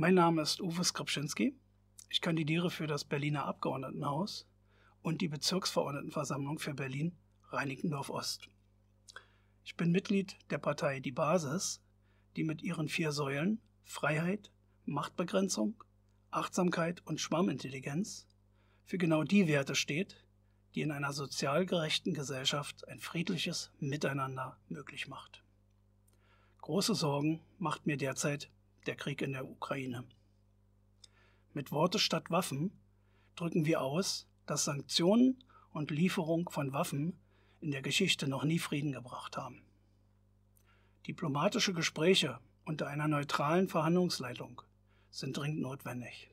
Mein Name ist Uwe Skrupczynski. Ich kandidiere für das Berliner Abgeordnetenhaus und die Bezirksverordnetenversammlung für Berlin Reinickendorf Ost. Ich bin Mitglied der Partei Die Basis, die mit ihren vier Säulen Freiheit, Machtbegrenzung, Achtsamkeit und Schwarmintelligenz für genau die Werte steht, die in einer sozial gerechten Gesellschaft ein friedliches Miteinander möglich macht. Große Sorgen macht mir derzeit der Krieg in der Ukraine. Mit Worte statt Waffen drücken wir aus, dass Sanktionen und Lieferung von Waffen in der Geschichte noch nie Frieden gebracht haben. Diplomatische Gespräche unter einer neutralen Verhandlungsleitung sind dringend notwendig.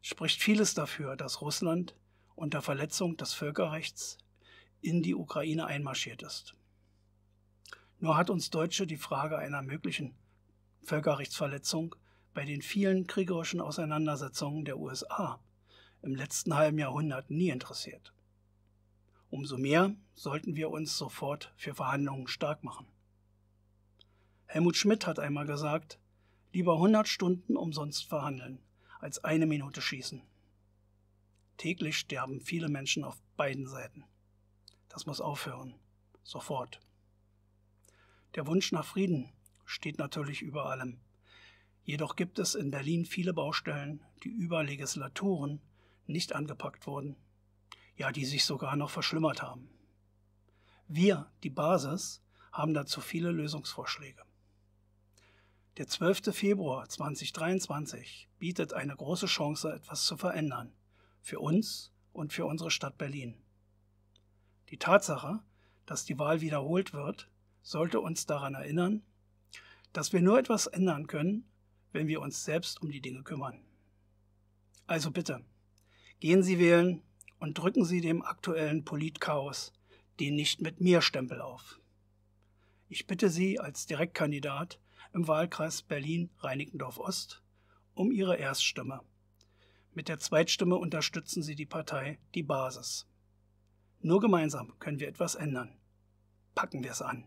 Spricht vieles dafür, dass Russland unter Verletzung des Völkerrechts in die Ukraine einmarschiert ist. Nur hat uns Deutsche die Frage einer möglichen Völkerrechtsverletzung bei den vielen kriegerischen Auseinandersetzungen der USA im letzten halben Jahrhundert nie interessiert. Umso mehr sollten wir uns sofort für Verhandlungen stark machen. Helmut Schmidt hat einmal gesagt, lieber 100 Stunden umsonst verhandeln, als eine Minute schießen. Täglich sterben viele Menschen auf beiden Seiten. Das muss aufhören. Sofort. Der Wunsch nach Frieden steht natürlich über allem. Jedoch gibt es in Berlin viele Baustellen, die über Legislaturen nicht angepackt wurden, ja, die sich sogar noch verschlimmert haben. Wir, die Basis, haben dazu viele Lösungsvorschläge. Der 12. Februar 2023 bietet eine große Chance, etwas zu verändern. Für uns und für unsere Stadt Berlin. Die Tatsache, dass die Wahl wiederholt wird, sollte uns daran erinnern, dass wir nur etwas ändern können, wenn wir uns selbst um die Dinge kümmern. Also bitte, gehen Sie wählen und drücken Sie dem aktuellen Politchaos den nicht mit mir Stempel auf. Ich bitte Sie als Direktkandidat im Wahlkreis Berlin-Reinickendorf Ost um Ihre Erststimme. Mit der Zweitstimme unterstützen Sie die Partei Die Basis. Nur gemeinsam können wir etwas ändern. Packen wir es an.